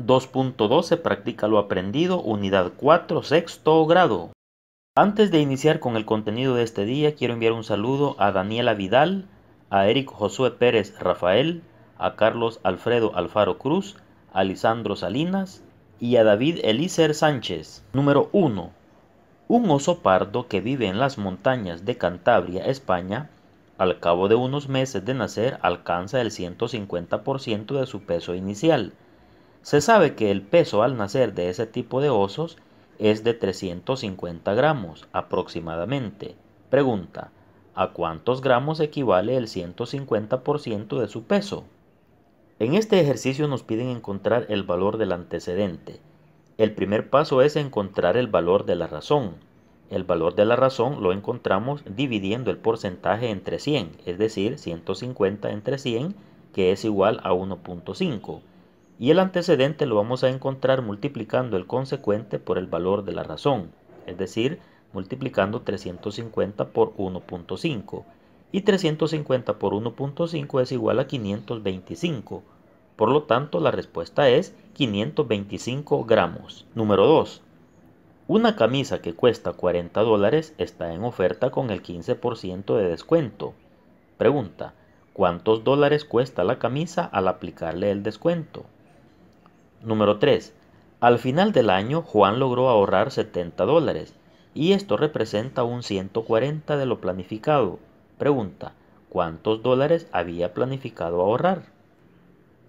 2.12 Practica lo aprendido, unidad 4, sexto grado. Antes de iniciar con el contenido de este día, quiero enviar un saludo a Daniela Vidal, a Eric Josué Pérez Rafael, a Carlos Alfredo Alfaro Cruz, a Lisandro Salinas y a David Elíser Sánchez. Número 1. Un oso pardo que vive en las montañas de Cantabria, España, al cabo de unos meses de nacer alcanza el 150% de su peso inicial se sabe que el peso al nacer de ese tipo de osos es de 350 gramos aproximadamente. Pregunta, ¿a cuántos gramos equivale el 150% de su peso? En este ejercicio nos piden encontrar el valor del antecedente. El primer paso es encontrar el valor de la razón. El valor de la razón lo encontramos dividiendo el porcentaje entre 100, es decir, 150 entre 100, que es igual a 1.5 y el antecedente lo vamos a encontrar multiplicando el consecuente por el valor de la razón, es decir, multiplicando 350 por 1.5 y 350 por 1.5 es igual a 525. Por lo tanto, la respuesta es 525 gramos. Número 2. Una camisa que cuesta 40 dólares está en oferta con el 15% de descuento. Pregunta, ¿cuántos dólares cuesta la camisa al aplicarle el descuento? Número 3. Al final del año, Juan logró ahorrar 70 dólares, y esto representa un 140 de lo planificado. Pregunta, ¿cuántos dólares había planificado ahorrar?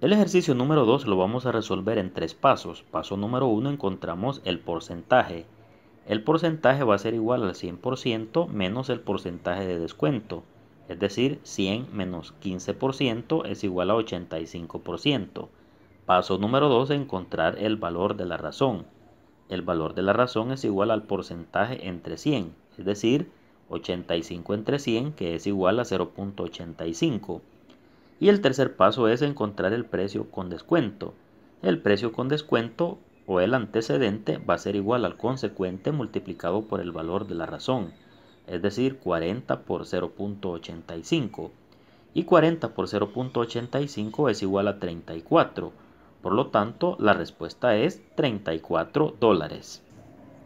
El ejercicio número 2 lo vamos a resolver en tres pasos. Paso número 1 encontramos el porcentaje. El porcentaje va a ser igual al 100% menos el porcentaje de descuento. Es decir, 100 menos 15% es igual a 85%. Paso número 2, encontrar el valor de la razón. El valor de la razón es igual al porcentaje entre 100, es decir, 85 entre 100, que es igual a 0.85. Y el tercer paso es encontrar el precio con descuento. El precio con descuento o el antecedente va a ser igual al consecuente multiplicado por el valor de la razón, es decir, 40 por 0.85. Y 40 por 0.85 es igual a 34 por lo tanto, la respuesta es 34 dólares.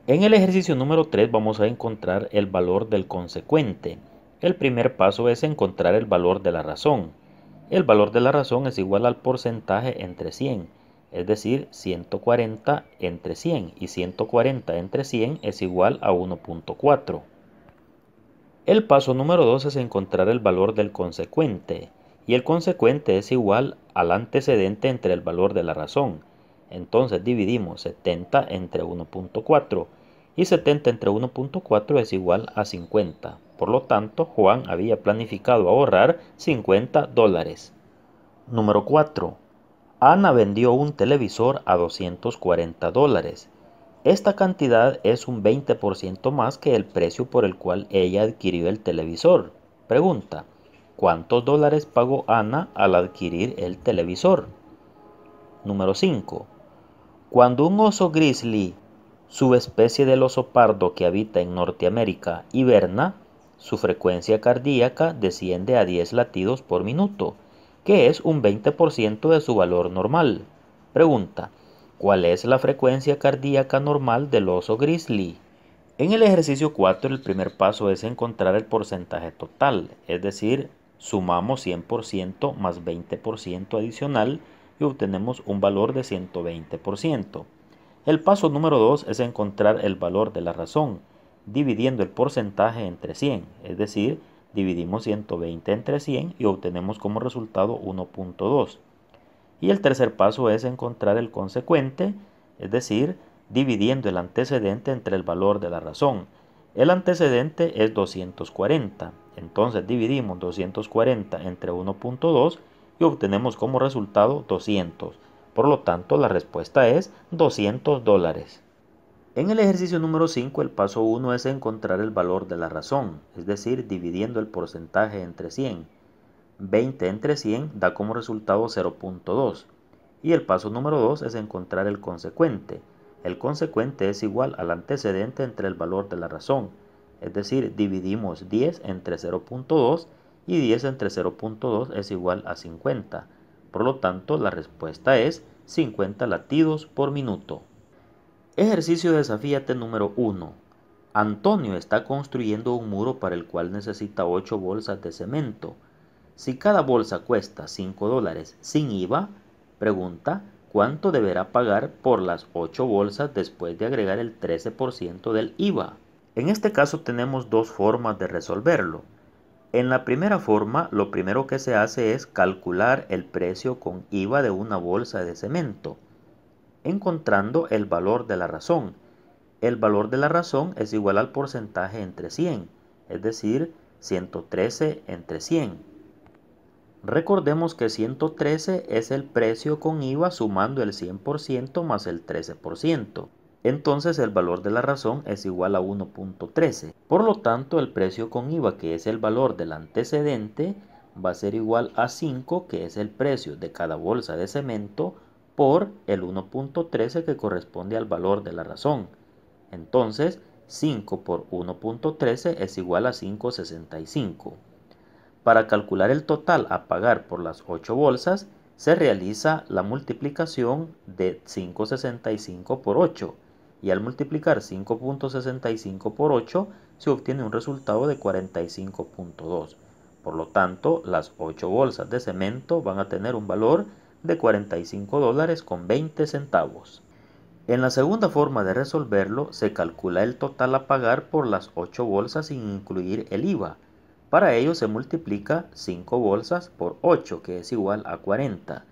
En el ejercicio número 3 vamos a encontrar el valor del consecuente. El primer paso es encontrar el valor de la razón. El valor de la razón es igual al porcentaje entre 100, es decir, 140 entre 100 y 140 entre 100 es igual a 1.4. El paso número 2 es encontrar el valor del consecuente y el consecuente es igual a al antecedente entre el valor de la razón. Entonces dividimos 70 entre 1.4 y 70 entre 1.4 es igual a 50. Por lo tanto, Juan había planificado ahorrar 50 dólares. Número 4. Ana vendió un televisor a 240 dólares. Esta cantidad es un 20% más que el precio por el cual ella adquirió el televisor. Pregunta. ¿Cuántos dólares pagó Ana al adquirir el televisor? Número 5. Cuando un oso grizzly, subespecie del oso pardo que habita en Norteamérica, hiberna, su frecuencia cardíaca desciende a 10 latidos por minuto, que es un 20% de su valor normal. Pregunta, ¿cuál es la frecuencia cardíaca normal del oso grizzly? En el ejercicio 4 el primer paso es encontrar el porcentaje total, es decir, sumamos 100% más 20% adicional y obtenemos un valor de 120%. El paso número 2 es encontrar el valor de la razón, dividiendo el porcentaje entre 100, es decir, dividimos 120 entre 100 y obtenemos como resultado 1.2. Y el tercer paso es encontrar el consecuente, es decir, dividiendo el antecedente entre el valor de la razón. El antecedente es 240 entonces dividimos 240 entre 1.2 y obtenemos como resultado 200. Por lo tanto, la respuesta es 200 dólares. En el ejercicio número 5, el paso 1 es encontrar el valor de la razón, es decir, dividiendo el porcentaje entre 100. 20 entre 100 da como resultado 0.2. Y el paso número 2 es encontrar el consecuente. El consecuente es igual al antecedente entre el valor de la razón, es decir, dividimos 10 entre 0.2 y 10 entre 0.2 es igual a 50. Por lo tanto, la respuesta es 50 latidos por minuto. Ejercicio desafíate número 1. Antonio está construyendo un muro para el cual necesita 8 bolsas de cemento. Si cada bolsa cuesta 5 dólares sin IVA, pregunta cuánto deberá pagar por las 8 bolsas después de agregar el 13% del IVA. En este caso tenemos dos formas de resolverlo. En la primera forma, lo primero que se hace es calcular el precio con IVA de una bolsa de cemento, encontrando el valor de la razón. El valor de la razón es igual al porcentaje entre 100, es decir, 113 entre 100. Recordemos que 113 es el precio con IVA sumando el 100% más el 13% entonces el valor de la razón es igual a 1.13. Por lo tanto, el precio con IVA, que es el valor del antecedente, va a ser igual a 5, que es el precio de cada bolsa de cemento, por el 1.13 que corresponde al valor de la razón. Entonces, 5 por 1.13 es igual a 5.65. Para calcular el total a pagar por las 8 bolsas, se realiza la multiplicación de 5.65 por 8, y al multiplicar 5.65 por 8 se obtiene un resultado de 45.2. Por lo tanto, las 8 bolsas de cemento van a tener un valor de 45 dólares con 20 centavos. En la segunda forma de resolverlo, se calcula el total a pagar por las 8 bolsas sin incluir el IVA. Para ello se multiplica 5 bolsas por 8, que es igual a 40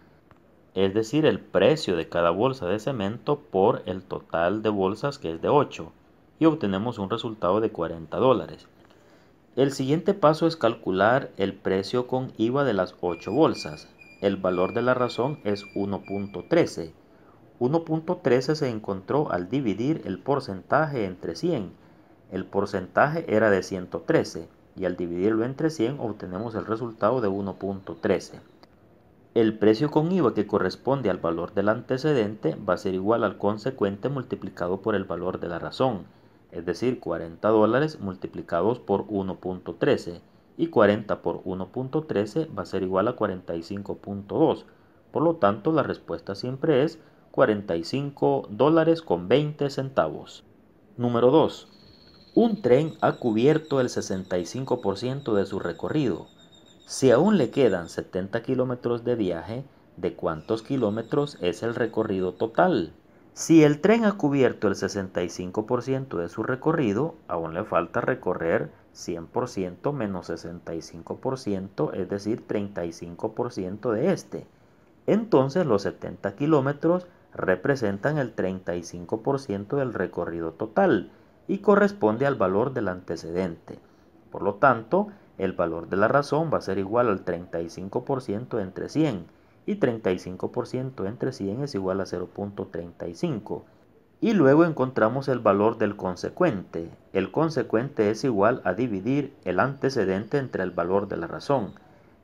es decir, el precio de cada bolsa de cemento por el total de bolsas que es de 8 y obtenemos un resultado de 40 dólares. El siguiente paso es calcular el precio con IVA de las 8 bolsas. El valor de la razón es 1.13. 1.13 se encontró al dividir el porcentaje entre 100. El porcentaje era de 113 y al dividirlo entre 100 obtenemos el resultado de 1.13 el precio con IVA que corresponde al valor del antecedente va a ser igual al consecuente multiplicado por el valor de la razón, es decir, 40 dólares multiplicados por 1.13 y 40 por 1.13 va a ser igual a 45.2. Por lo tanto, la respuesta siempre es 45 dólares con 20 centavos. Número 2. Un tren ha cubierto el 65% de su recorrido si aún le quedan 70 kilómetros de viaje, ¿de cuántos kilómetros es el recorrido total? Si el tren ha cubierto el 65% de su recorrido, aún le falta recorrer 100% menos 65%, es decir, 35% de este. Entonces los 70 kilómetros representan el 35% del recorrido total y corresponde al valor del antecedente. Por lo tanto, el valor de la razón va a ser igual al 35% entre 100 y 35% entre 100 es igual a 0.35. Y luego encontramos el valor del consecuente. El consecuente es igual a dividir el antecedente entre el valor de la razón,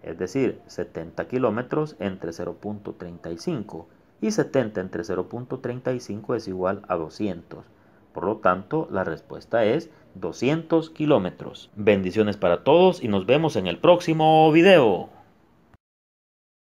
es decir, 70 kilómetros entre 0.35 y 70 entre 0.35 es igual a 200. Por lo tanto, la respuesta es 200 kilómetros. Bendiciones para todos y nos vemos en el próximo video.